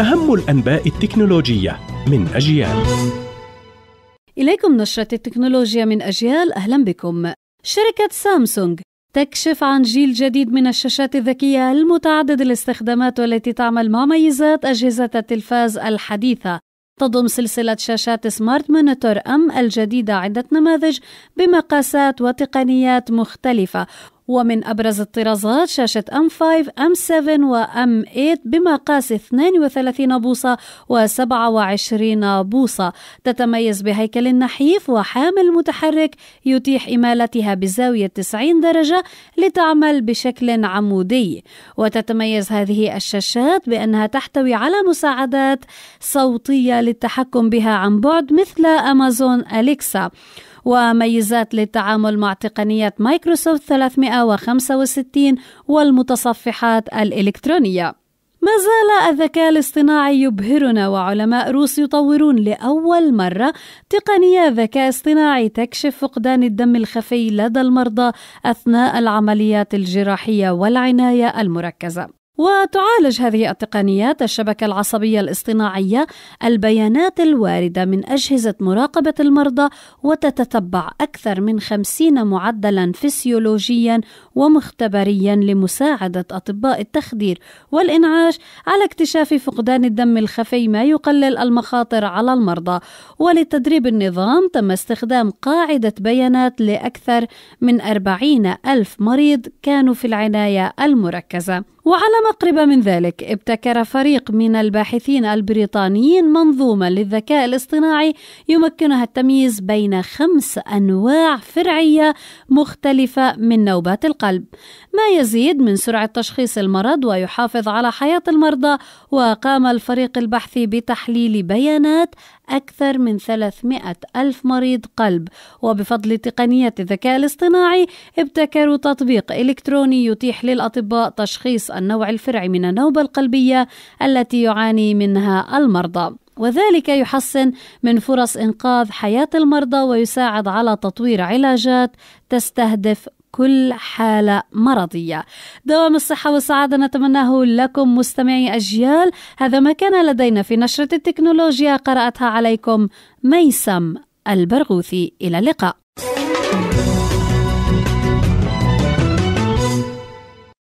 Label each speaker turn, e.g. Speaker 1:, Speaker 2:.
Speaker 1: أهم الأنباء التكنولوجية من أجيال إليكم نشرة التكنولوجيا من أجيال أهلا بكم شركة سامسونج تكشف عن جيل جديد من الشاشات الذكية المتعدد الاستخدامات والتي تعمل مع ميزات أجهزة التلفاز الحديثة تضم سلسلة شاشات سمارت مونيتور أم الجديدة عدة نماذج بمقاسات وتقنيات مختلفة ومن أبرز الطرازات شاشة M5, 7 و m وM8 بمقاس 32 بوصة و27 بوصة تتميز بهيكل نحيف وحامل متحرك يتيح إمالتها بزاوية 90 درجة لتعمل بشكل عمودي وتتميز هذه الشاشات بأنها تحتوي على مساعدات صوتية للتحكم بها عن بعد مثل أمازون أليكسا وميزات للتعامل مع تقنية مايكروسوفت 365 والمتصفحات الإلكترونية ما زال الذكاء الاصطناعي يبهرنا وعلماء روس يطورون لأول مرة تقنية ذكاء اصطناعي تكشف فقدان الدم الخفي لدى المرضى أثناء العمليات الجراحية والعناية المركزة وتعالج هذه التقنيات الشبكة العصبية الاصطناعية البيانات الواردة من أجهزة مراقبة المرضى وتتتبع أكثر من خمسين معدلا فسيولوجيا ومختبريا لمساعدة أطباء التخدير والإنعاش على اكتشاف فقدان الدم الخفي ما يقلل المخاطر على المرضى ولتدريب النظام تم استخدام قاعدة بيانات لأكثر من أربعين ألف مريض كانوا في العناية المركزة وعلى مقرب من ذلك ابتكر فريق من الباحثين البريطانيين منظومة للذكاء الاصطناعي يمكنها التمييز بين خمس أنواع فرعية مختلفة من نوبات القلب ما يزيد من سرعة تشخيص المرض ويحافظ على حياة المرضى وقام الفريق البحثي بتحليل بيانات أكثر من 300 ألف مريض قلب وبفضل تقنية الذكاء الاصطناعي ابتكروا تطبيق إلكتروني يتيح للأطباء تشخيص النوع الفرع من النوبة القلبية التي يعاني منها المرضى. وذلك يحسن من فرص انقاذ حياه المرضى ويساعد على تطوير علاجات تستهدف كل حالة مرضية دوام الصحة والسعادة نتمناه لكم مستمعي أجيال هذا ما كان لدينا في نشرة التكنولوجيا قرأتها عليكم ميسم البرغوثي إلى اللقاء